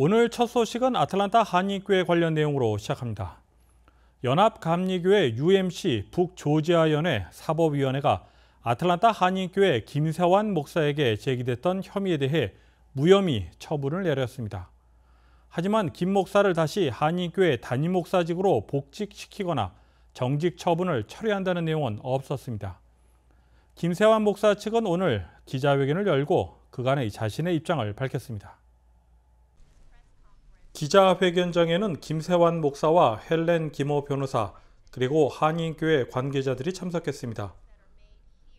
오늘 첫 소식은 아틀란타 한인교회 관련 내용으로 시작합니다. 연합감리교회 UMC 북조지아연회 사법위원회가 아틀란타 한인교회 김세환 목사에게 제기됐던 혐의에 대해 무혐의 처분을 내렸습니다. 하지만 김 목사를 다시 한인교회 단임 목사직으로 복직시키거나 정직 처분을 철회한다는 내용은 없었습니다. 김세환 목사 측은 오늘 기자회견을 열고 그간의 자신의 입장을 밝혔습니다. 기자회견장에는 김세환 목사와 헬렌 김호 변호사 그리고 한인교회 관계자들이 참석했습니다.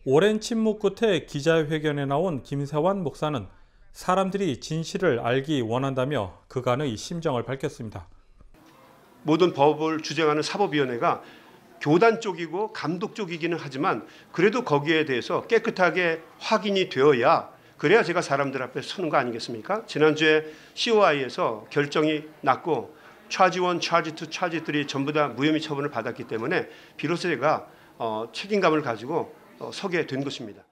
오랜 침묵 끝에 기자회견에 나온 김세환 목사는 사람들이 진실을 알기 원한다며 그간의 심정을 밝혔습니다. 모든 법을 주장하는 사법위원회가 교단 쪽이고 감독 쪽이기는 하지만 그래도 거기에 대해서 깨끗하게 확인이 되어야 그래야 제가 사람들 앞에 서는 거 아니겠습니까? 지난주에 COI에서 결정이 났고 차지 원, 차지 투, 차지 들 전부 다 무혐의 처분을 받았기 때문에 비로소 제가 어, 책임감을 가지고 어, 서게 된 것입니다.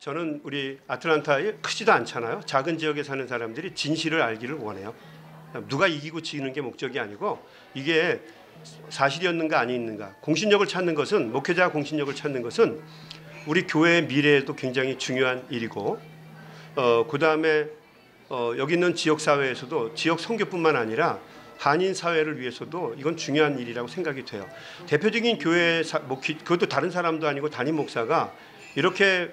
저는 우리 아틀란타에 크지도 않잖아요. 작은 지역에 사는 사람들이 진실을 알기를 원해요. 누가 이기고 지는 게 목적이 아니고 이게 사실이었는가 아니었는가 공신력을 찾는 것은 목회자 공신력을 찾는 것은 우리 교회의 미래에도 굉장히 중요한 일이고 어, 그 다음에 어, 여기 있는 지역 사회에서도 지역 선교뿐만 아니라 한인 사회를 위해서도 이건 중요한 일이라고 생각이 돼요. 대표적인 교회 뭐, 그것도 다른 사람도 아니고 담임 목사가 이렇게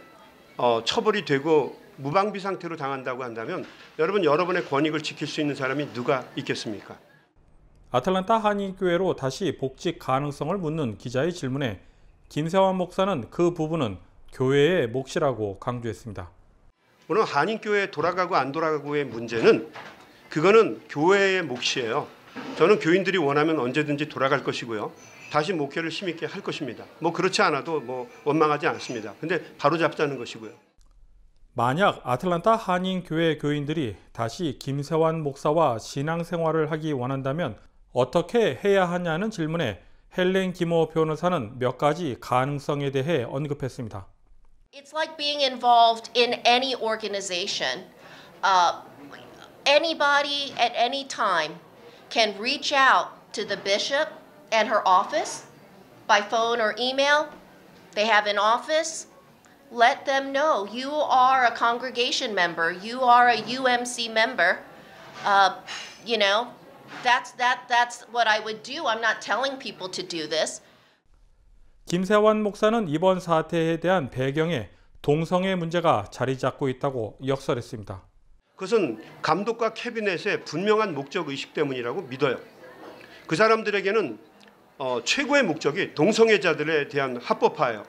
어, 처벌이 되고 무방비 상태로 당한다고 한다면 여러분 여러분의 권익을 지킬 수 있는 사람이 누가 있겠습니까? 아틀란타 한인교회로 다시 복직 가능성을 묻는 기자의 질문에 김세환 목사는 그 부분은 교회의 몫이라고 강조했습니다. 물론 한인교회 돌아가고 안 돌아가고의 문제는 그거는 교회의 몫이에요. 저는 교인들이 원하면 언제든지 돌아갈 것이고요. 다시 목회를 심있게 할 것입니다. 뭐 그렇지 않아도 뭐 원망하지 않습니다. 근데 바로 잡자는 것이고요. 만약 아틀란타 한인교회 교인들이 다시 김세환 목사와 신앙생활을 하기 원한다면 어떻게 해야 하냐는 질문에 헬렌 김호 변호사는 몇 가지 가능성에 대해 언급했습니다. It's like being involved in any organization. Uh, anybody at any time can reach out to the bishop and her office by phone or email. They have an office. Let them know you are a congregation member, you are a UMC member. Uh, you know, That's that that's what I would do. I'm not telling people to do this. 김세환 목사는 이번 사태에 대한 배경에 동성애 문제가 자리 잡고 있다고 역설했습니다. 그것은 감독과 캐비넷의 분명한 목적 의식 때문이라고 믿어요. 그 사람들에게는 어, 최고의 목적이 동성애자들에 대한 합법화예요.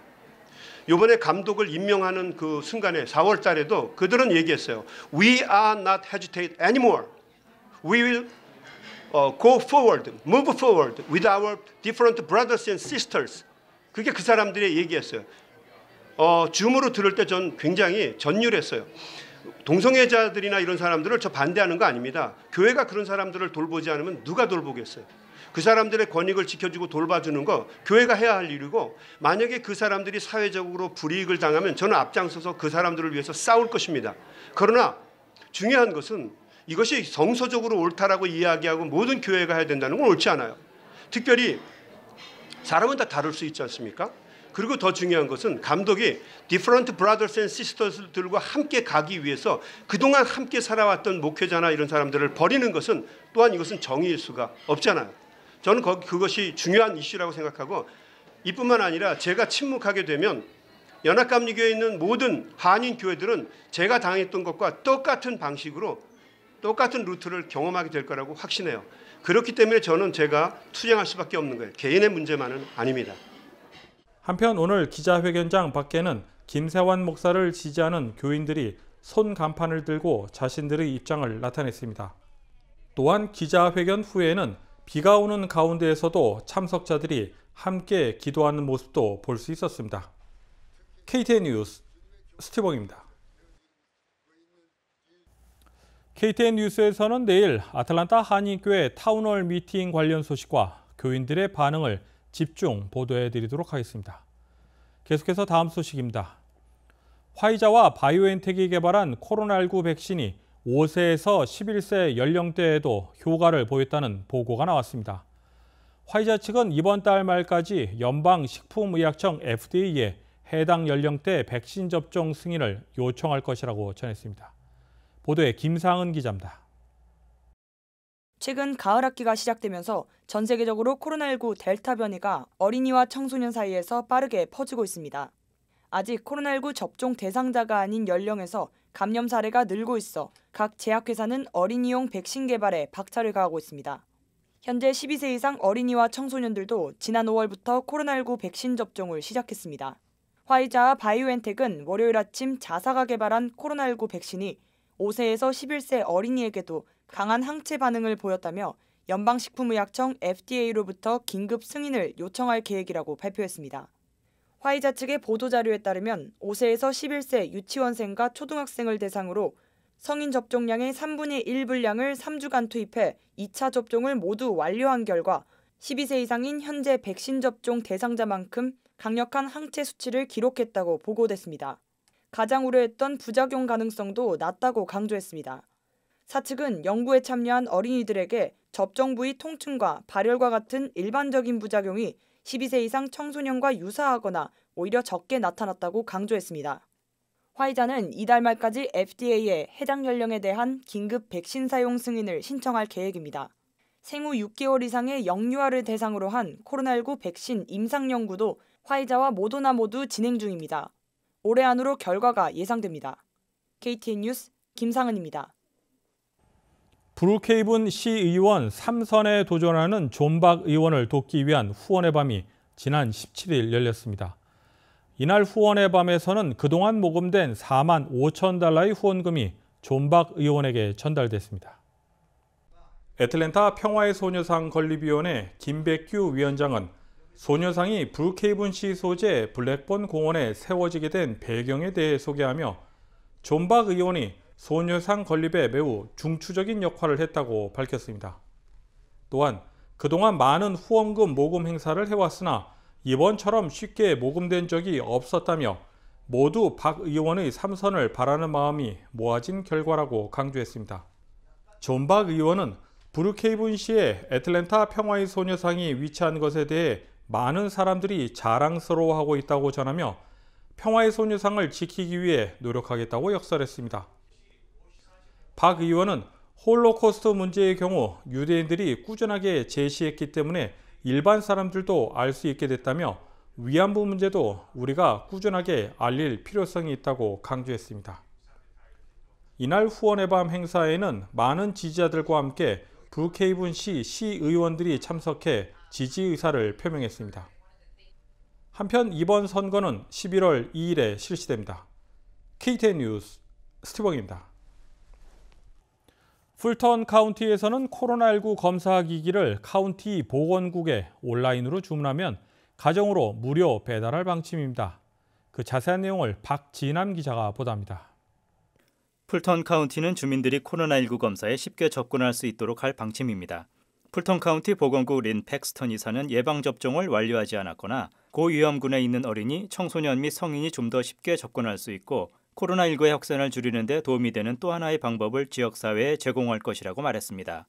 요번에 감독을 임명하는 그 순간에 4월 달에도 그들은 얘기했어요. We are not hesitate anymore. We will 어, go forward, move forward with our different brothers and sisters. 그게 그 사람들의 얘기였어요. 어, 줌으로 들을 때 전 굉장히 전율했어요. 동성애자들이나 이런 사람들을 저 반대하는 거 아닙니다. 교회가 그런 사람들을 돌보지 않으면 누가 돌보겠어요? 그 사람들의 권익을 지켜주고 돌봐주는 거 교회가 해야 할 일이고 만약에 그 사람들이 사회적으로 불이익을 당하면 저는 앞장서서 그 사람들을 위해서 싸울 것입니다. 그러나 중요한 것은 이것이 성서적으로 옳다라고 이야기하고 모든 교회가 해야 된다는 건 옳지 않아요. 특별히 사람은 다 다룰 수 있지 않습니까? 그리고 더 중요한 것은 감독이 디퍼런트 브라더스 앤 시스터들과 함께 가기 위해서 그동안 함께 살아왔던 목회자나 이런 사람들을 버리는 것은 또한 이것은 정의일 수가 없잖아요. 저는 그것이 중요한 이슈라고 생각하고 이뿐만 아니라 제가 침묵하게 되면 연합감리교에 있는 모든 한인 교회들은 제가 당했던 것과 똑같은 방식으로 똑같은 루트를 경험하게 될 거라고 확신해요. 그렇기 때문에 저는 제가 투쟁할 수밖에 없는 거예요. 개인의 문제만은 아닙니다. 한편 오늘 기자회견장 밖에는 김세환 목사를 지지하는 교인들이 손 간판을 들고 자신들의 입장을 나타냈습니다. 또한 기자회견 후에는 비가 오는 가운데에서도 참석자들이 함께 기도하는 모습도 볼 수 있었습니다. KTN 뉴스 스티봉입니다. KTN 뉴스에서는 내일 아틀란타 한인교회 타운홀 미팅 관련 소식과 교인들의 반응을 집중 보도해 드리도록 하겠습니다. 계속해서 다음 소식입니다. 화이자와 바이오엔텍이 개발한 코로나19 백신이 5세에서 11세 연령대에도 효과를 보였다는 보고가 나왔습니다. 화이자 측은 이번 달 말까지 연방식품의약청 FDA에 해당 연령대 백신 접종 승인을 요청할 것이라고 전했습니다. 보도에 김상은 기자입니다. 최근 가을 학기가 시작되면서 전 세계적으로 코로나19 델타 변이가 어린이와 청소년 사이에서 빠르게 퍼지고 있습니다. 아직 코로나19 접종 대상자가 아닌 연령에서 감염 사례가 늘고 있어 각 제약회사는 어린이용 백신 개발에 박차를 가하고 있습니다. 현재 12세 이상 어린이와 청소년들도 지난 5월부터 코로나19 백신 접종을 시작했습니다. 화이자와 바이오엔텍은 월요일 아침 자사가 개발한 코로나19 백신이 5세에서 11세 어린이에게도 강한 항체 반응을 보였다며 연방식품의약청 FDA로부터 긴급 승인을 요청할 계획이라고 발표했습니다. 화이자 측의 보도자료에 따르면 5세에서 11세 유치원생과 초등학생을 대상으로 성인 접종량의 3분의 1 분량을 3주간 투입해 2차 접종을 모두 완료한 결과 12세 이상인 현재 백신 접종 대상자만큼 강력한 항체 수치를 기록했다고 보고됐습니다. 가장 우려했던 부작용 가능성도 낮다고 강조했습니다. 사측은 연구에 참여한 어린이들에게 접종 부위 통증과 발열과 같은 일반적인 부작용이 12세 이상 청소년과 유사하거나 오히려 적게 나타났다고 강조했습니다. 화이자는 이달 말까지 FDA에 해당 연령에 대한 긴급 백신 사용 승인을 신청할 계획입니다. 생후 6개월 이상의 영유아를 대상으로 한 코로나19 백신 임상 연구도 화이자와 모더나 모두 진행 중입니다. 올해 안으로 결과가 예상됩니다. KTN 뉴스 김상은입니다. 브루케이븐 시의원 3선에 도전하는 존박 의원을 돕기 위한 후원의 밤이 지난 17일 열렸습니다. 이날 후원의 밤에서는 그동안 모금된 4만 5천 달러의 후원금이 존박 의원에게 전달됐습니다. 애틀랜타 평화의 소녀상 건립위원회 김백규 위원장은 소녀상이 브루케이븐시 소재 블랙본 공원에 세워지게 된 배경에 대해 소개하며 존박 의원이 소녀상 건립에 매우 중추적인 역할을 했다고 밝혔습니다. 또한 그동안 많은 후원금 모금 행사를 해왔으나 이번처럼 쉽게 모금된 적이 없었다며 모두 박 의원의 삼선을 바라는 마음이 모아진 결과라고 강조했습니다. 존박 의원은 브루케이븐시의 애틀랜타 평화의 소녀상이 위치한 것에 대해 많은 사람들이 자랑스러워하고 있다고 전하며 평화의 소녀상을 지키기 위해 노력하겠다고 역설했습니다. 박 의원은 홀로코스트 문제의 경우 유대인들이 꾸준하게 제시했기 때문에 일반 사람들도 알 수 있게 됐다며 위안부 문제도 우리가 꾸준하게 알릴 필요성이 있다고 강조했습니다. 이날 후원의 밤 행사에는 많은 지지자들과 함께 불케이븐시 시의원들이 참석해 지지 의사를 표명했습니다. 한편 이번 선거는 11월 2일에 실시됩니다. KTN 뉴스 스티봉입니다. 풀턴 카운티에서는 코로나19 검사 기기를 카운티 보건국에 온라인으로 주문하면 가정으로 무료 배달할 방침입니다. 그 자세한 내용을 박진남 기자가 보도합니다. 풀턴 카운티는 주민들이 코로나19 검사에 쉽게 접근할 수 있도록 할 방침입니다. 풀턴 카운티 보건국 린 팩스턴 이사는 예방접종을 완료하지 않았거나 고위험군에 있는 어린이, 청소년 및 성인이 좀 더 쉽게 접근할 수 있고 코로나19의 확산을 줄이는 데 도움이 되는 또 하나의 방법을 지역사회에 제공할 것이라고 말했습니다.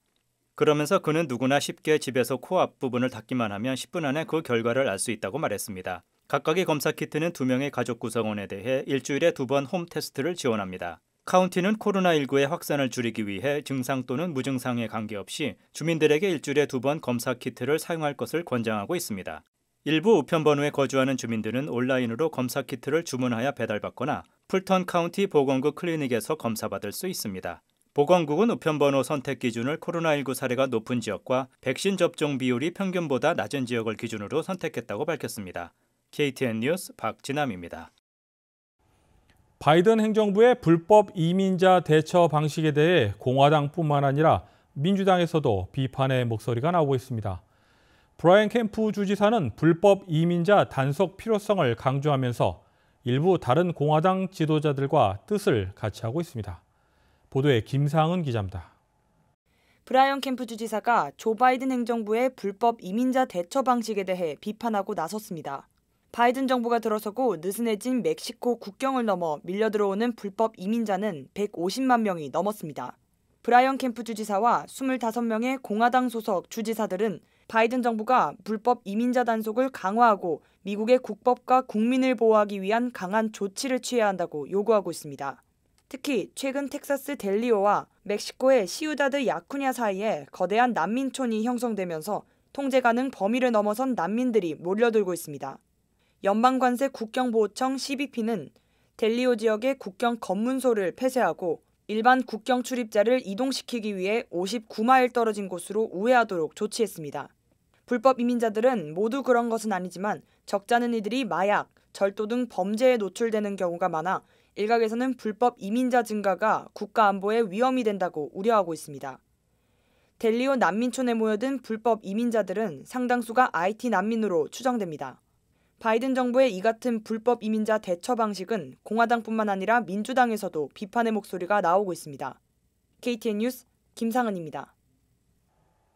그러면서 그는 누구나 쉽게 집에서 코 앞부분을 닦기만 하면 10분 안에 그 결과를 알 수 있다고 말했습니다. 각각의 검사 키트는 두명의 가족 구성원에 대해 일주일에 두 번 홈 테스트를 지원합니다. 카운티는 코로나19의 확산을 줄이기 위해 증상 또는 무증상에 관계없이 주민들에게 일주일에 두 번 검사 키트를 사용할 것을 권장하고 있습니다. 일부 우편번호에 거주하는 주민들은 온라인으로 검사 키트를 주문하여 배달받거나 풀턴 카운티 보건국 클리닉에서 검사받을 수 있습니다. 보건국은 우편번호 선택 기준을 코로나19 사례가 높은 지역과 백신 접종 비율이 평균보다 낮은 지역을 기준으로 선택했다고 밝혔습니다. KTN 뉴스 박진남입니다. 바이든 행정부의 불법 이민자 대처 방식에 대해 공화당뿐만 아니라 민주당에서도 비판의 목소리가 나오고 있습니다. 브라이언 캠프 주지사는 불법 이민자 단속 필요성을 강조하면서 일부 다른 공화당 지도자들과 뜻을 같이 하고 있습니다. 보도에 김상은 기자입니다. 브라이언 캠프 주지사가 조 바이든 행정부의 불법 이민자 대처 방식에 대해 비판하고 나섰습니다. 바이든 정부가 들어서고 느슨해진 멕시코 국경을 넘어 밀려 들어오는 불법 이민자는 150만 명이 넘었습니다. 브라이언 캠프 주지사와 25명의 공화당 소속 주지사들은 바이든 정부가 불법 이민자 단속을 강화하고 미국의 국법과 국민을 보호하기 위한 강한 조치를 취해야 한다고 요구하고 있습니다. 특히 최근 텍사스 델리오와 멕시코의 시우다드 야쿠냐 사이에 거대한 난민촌이 형성되면서 통제 가능 범위를 넘어선 난민들이 몰려들고 있습니다. 연방관세 국경보호청 CBP는 델리오 지역의 국경 검문소를 폐쇄하고 일반 국경 출입자를 이동시키기 위해 59마일 떨어진 곳으로 우회하도록 조치했습니다. 불법 이민자들은 모두 그런 것은 아니지만 적잖은 이들이 마약, 절도 등 범죄에 노출되는 경우가 많아 일각에서는 불법 이민자 증가가 국가 안보에 위험이 된다고 우려하고 있습니다. 델리오 난민촌에 모여든 불법 이민자들은 상당수가 IT 난민으로 추정됩니다. 바이든 정부의 이 같은 불법 이민자 대처 방식은 공화당뿐만 아니라 민주당에서도 비판의 목소리가 나오고 있습니다. KTN 뉴스 김상은입니다.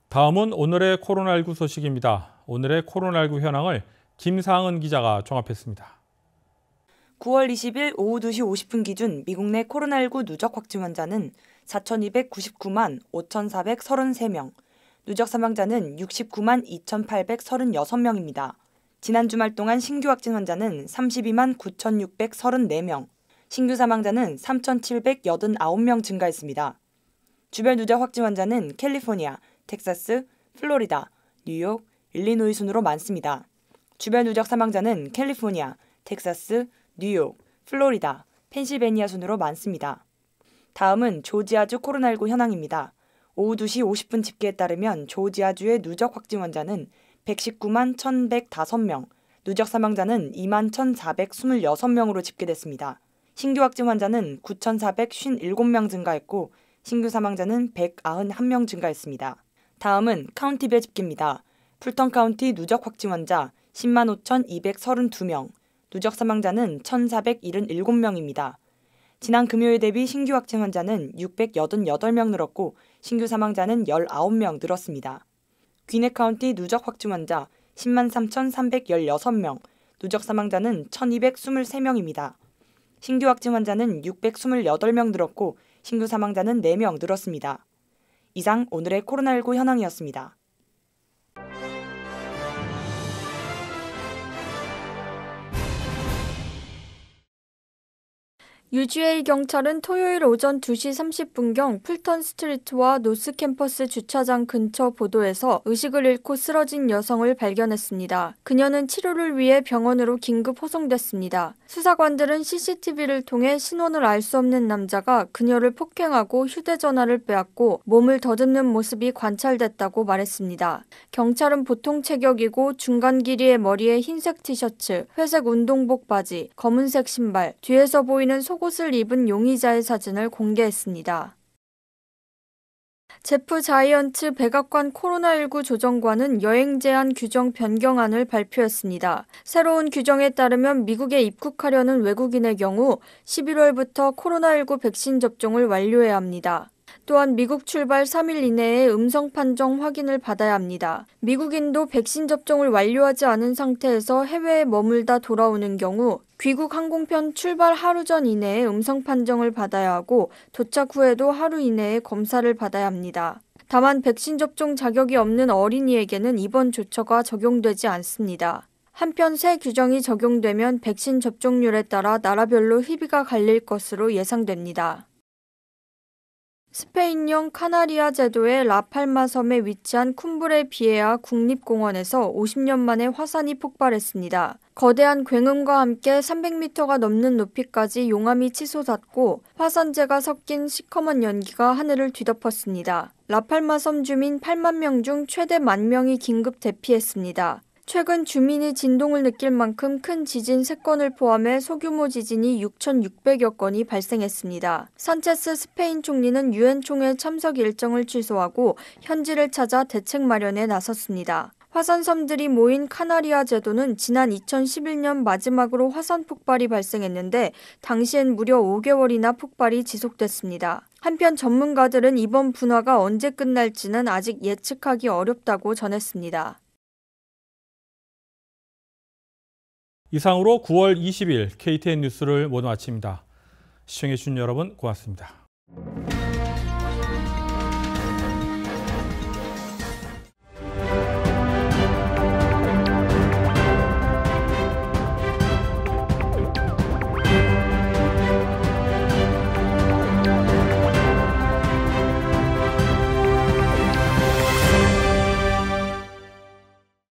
다음은 오늘의 코로나19 소식입니다. 오늘의 코로나19 현황을 김상은 기자가 종합했습니다. 9월 20일 오후 2시 50분 기준 미국 내 코로나19 누적 확진 환자는 4,299만 5,433명, 누적 사망자는 69만 2,836명입니다. 지난 주말 동안 신규 확진 환자는 32만 9,634명, 신규 사망자는 3,789명 증가했습니다. 주변 누적 확진 환자는 캘리포니아, 텍사스, 플로리다, 뉴욕, 일리노이 순으로 많습니다. 주변 누적 사망자는 캘리포니아, 텍사스, 뉴욕, 플로리다, 펜실베니아 순으로 많습니다. 다음은 조지아주 코로나19 현황입니다. 오후 2시 50분 집계에 따르면 조지아주의 누적 확진 환자는 119만 1,105명, 누적 사망자는 2만 1,426명으로 집계됐습니다. 신규 확진 환자는 9,457명 증가했고 신규 사망자는 191명 증가했습니다. 다음은 카운티별 집계입니다. 풀턴 카운티 누적 확진 환자 10만 5,232명, 누적 사망자는 1,477명입니다. 지난 금요일 대비 신규 확진 환자는 688명 늘었고 신규 사망자는 19명 늘었습니다. 귀네 카운티 누적 확진 환자 10만 3,316명, 누적 사망자는 1,223명입니다. 신규 확진 환자는 628명 늘었고 신규 사망자는 4명 늘었습니다. 이상 오늘의 코로나19 현황이었습니다. UGA 경찰은 토요일 오전 2시 30분경 풀턴 스트리트와 노스 캠퍼스 주차장 근처 보도에서 의식을 잃고 쓰러진 여성을 발견했습니다. 그녀는 치료를 위해 병원으로 긴급 호송됐습니다. 수사관들은 CCTV를 통해 신원을 알 수 없는 남자가 그녀를 폭행하고 휴대전화를 빼앗고 몸을 더듬는 모습이 관찰됐다고 말했습니다. 경찰은 보통 체격이고 중간 길이의 머리에 흰색 티셔츠, 회색 운동복 바지, 검은색 신발, 뒤에서 보이는 속옷 속옷을 입은 용의자의 사진을 공개했습니다. 제프 자이언츠 백악관 코로나19 조정관은 여행 제한 규정 변경안을 발표했습니다. 새로운 규정에 따르면 미국에 입국하려는 외국인의 경우 11월부터 코로나19 백신 접종을 완료해야 합니다. 또한 미국 출발 3일 이내에 음성 판정 확인을 받아야 합니다. 미국인도 백신 접종을 완료하지 않은 상태에서 해외에 머물다 돌아오는 경우 귀국 항공편 출발 하루 전 이내에 음성 판정을 받아야 하고 도착 후에도 하루 이내에 검사를 받아야 합니다. 다만 백신 접종 자격이 없는 어린이에게는 이번 조처가 적용되지 않습니다. 한편 새 규정이 적용되면 백신 접종률에 따라 나라별로 희비가 갈릴 것으로 예상됩니다. 스페인령 카나리아 제도의 라팔마 섬에 위치한 쿰브레 비에아 국립공원에서 50년 만에 화산이 폭발했습니다. 거대한 굉음과 함께 300m가 넘는 높이까지 용암이 치솟았고 화산재가 섞인 시커먼 연기가 하늘을 뒤덮었습니다. 라팔마 섬 주민 8만 명 중 최대 1만 명이 긴급 대피했습니다. 최근 주민이 진동을 느낄 만큼 큰 지진 3건을 포함해 소규모 지진이 6,600여 건이 발생했습니다. 산체스 스페인 총리는 유엔 총회 참석 일정을 취소하고 현지를 찾아 대책 마련에 나섰습니다. 화산섬들이 모인 카나리아 제도는 지난 2011년 마지막으로 화산 폭발이 발생했는데 당시엔 무려 5개월이나 폭발이 지속됐습니다. 한편 전문가들은 이번 분화가 언제 끝날지는 아직 예측하기 어렵다고 전했습니다. 이상으로 9월 20일 KTN 뉴스를 모두 마칩니다. 시청해주신 여러분 고맙습니다.